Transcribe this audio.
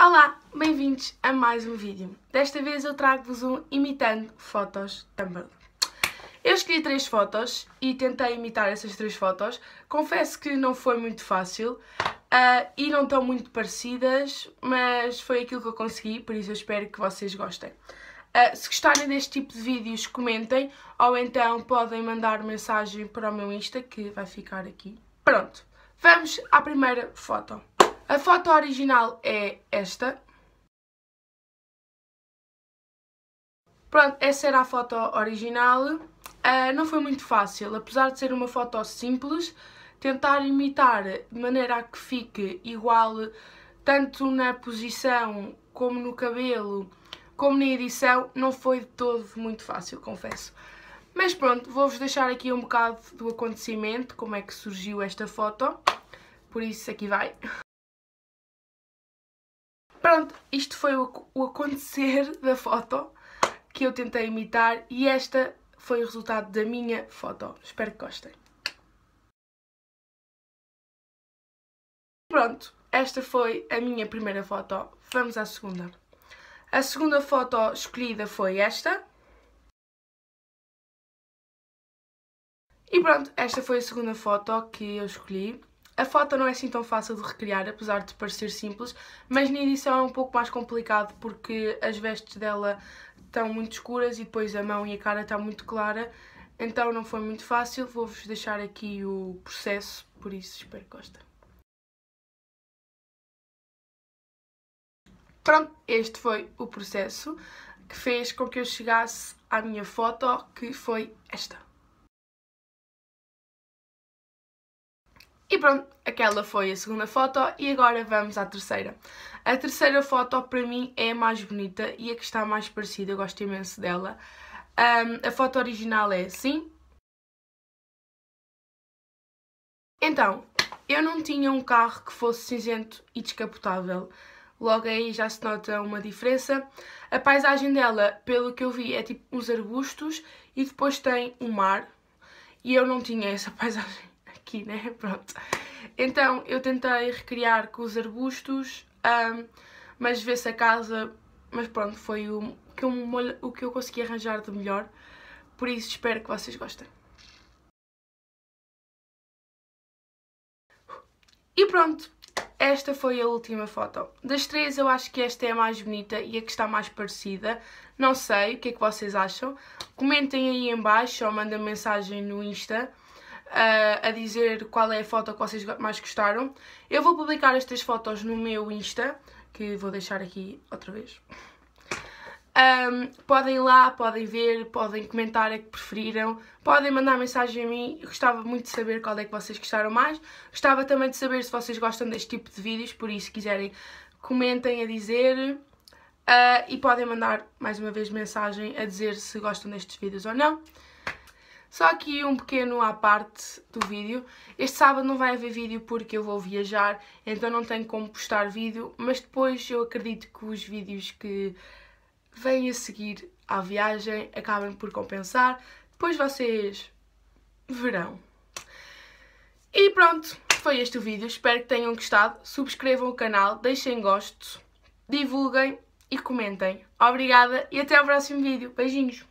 Olá, bem-vindos a mais um vídeo. Desta vez eu trago-vos um imitando fotos Tumblr. Eu escolhi três fotos e tentei imitar essas três fotos. Confesso que não foi muito fácil uh, e não estão muito parecidas, mas foi aquilo que eu consegui, por isso eu espero que vocês gostem. Uh, se gostarem deste tipo de vídeos, comentem ou então podem mandar mensagem para o meu Insta que vai ficar aqui. Pronto, vamos à primeira foto. A foto original é esta. Pronto, essa era a foto original. Uh, não foi muito fácil, apesar de ser uma foto simples, tentar imitar de maneira a que fique igual tanto na posição como no cabelo, como na edição, não foi de todo muito fácil, confesso. Mas pronto, vou-vos deixar aqui um bocado do acontecimento, como é que surgiu esta foto, por isso aqui vai. Pronto, isto foi o, o acontecer da foto que eu tentei imitar e esta foi o resultado da minha foto. Espero que gostem. Pronto, esta foi a minha primeira foto. Vamos à segunda. A segunda foto escolhida foi esta. E pronto, esta foi a segunda foto que eu escolhi. A foto não é assim tão fácil de recriar, apesar de parecer simples, mas na edição é um pouco mais complicado porque as vestes dela estão muito escuras e depois a mão e a cara estão muito clara, então não foi muito fácil. Vou-vos deixar aqui o processo, por isso espero que gostem. Pronto, este foi o processo que fez com que eu chegasse à minha foto, que foi esta. E pronto, aquela foi a segunda foto e agora vamos à terceira. A terceira foto para mim é a mais bonita e a que está mais parecida, eu gosto imenso dela. Um, a foto original é assim. Então, eu não tinha um carro que fosse cinzento e descapotável. Logo aí já se nota uma diferença. A paisagem dela, pelo que eu vi, é tipo uns arbustos e depois tem o um mar. E eu não tinha essa paisagem aqui, né? Pronto. Então eu tentei recriar com os arbustos, um, mas vê-se a casa. Mas pronto, foi o que, eu, o que eu consegui arranjar de melhor. Por isso espero que vocês gostem. E pronto, esta foi a última foto. Das três eu acho que esta é a mais bonita e a que está mais parecida. Não sei, o que é que vocês acham? Comentem aí em baixo ou mandem mensagem no Insta a, a dizer qual é a foto que vocês mais gostaram. Eu vou publicar estas fotos no meu Insta, que vou deixar aqui outra vez. Um, podem ir lá, podem ver, podem comentar a que preferiram, podem mandar mensagem a mim. Eu gostava muito de saber qual é que vocês gostaram mais. Gostava também de saber se vocês gostam deste tipo de vídeos, por isso, se quiserem, comentem a dizer. Uh, e podem mandar mais uma vez mensagem a dizer se gostam destes vídeos ou não. Só aqui um pequeno à parte do vídeo. Este sábado não vai haver vídeo porque eu vou viajar, então não tenho como postar vídeo, mas depois eu acredito que os vídeos que vêm a seguir à viagem acabem por compensar. Depois vocês verão. E pronto, foi este o vídeo. Espero que tenham gostado. Subscrevam o canal, deixem gosto, divulguem e comentem. Obrigada e até ao próximo vídeo. Beijinhos!